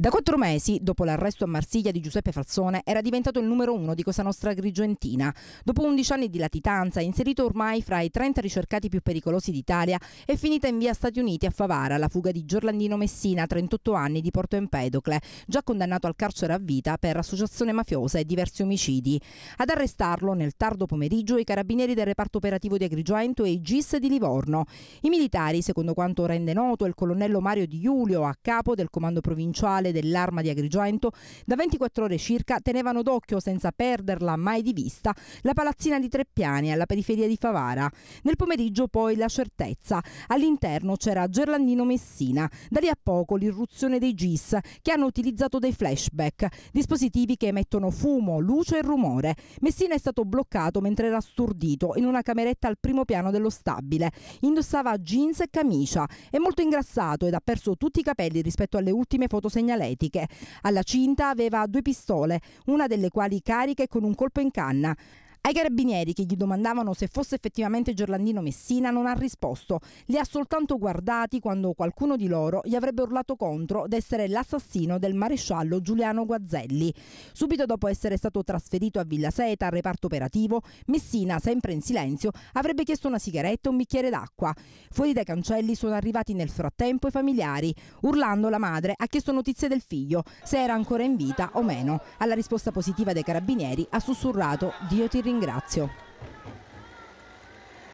Da quattro mesi, dopo l'arresto a Marsiglia di Giuseppe Falzone, era diventato il numero uno di Cosa Nostra Grigentina. Dopo 11 anni di latitanza, inserito ormai fra i 30 ricercati più pericolosi d'Italia, è finita in via Stati Uniti a Favara la fuga di Giorlandino Messina, 38 anni, di Porto Empedocle, già condannato al carcere a vita per associazione mafiosa e diversi omicidi. Ad arrestarlo, nel tardo pomeriggio, i carabinieri del reparto operativo di Agrigento e i GIS di Livorno. I militari, secondo quanto rende noto il colonnello Mario Di Giulio, a capo del comando provinciale Municipale dell'Arma di Agrigento da 24 ore circa tenevano d'occhio senza perderla mai di vista la palazzina di Treppiani alla periferia di Favara. Nel pomeriggio poi la certezza. All'interno c'era Gerlandino Messina. Da lì a poco l'irruzione dei GIS che hanno utilizzato dei flashback, dispositivi che emettono fumo, luce e rumore. Messina è stato bloccato mentre era stordito in una cameretta al primo piano dello stabile. Indossava jeans e camicia. È molto ingrassato ed ha perso tutti i capelli rispetto alle ultime foto segnalate segnaletiche. Alla cinta aveva due pistole, una delle quali cariche con un colpo in canna. Ai carabinieri che gli domandavano se fosse effettivamente Gerlandino Messina non ha risposto, li ha soltanto guardati quando qualcuno di loro gli avrebbe urlato contro d'essere l'assassino del maresciallo Giuliano Guazzelli. Subito dopo essere stato trasferito a Villa Seta al reparto operativo, Messina, sempre in silenzio, avrebbe chiesto una sigaretta e un bicchiere d'acqua. Fuori dai cancelli sono arrivati nel frattempo i familiari. Urlando la madre ha chiesto notizie del figlio, se era ancora in vita o meno. Alla risposta positiva dei carabinieri ha sussurrato Dio ti ringrazio ringrazio.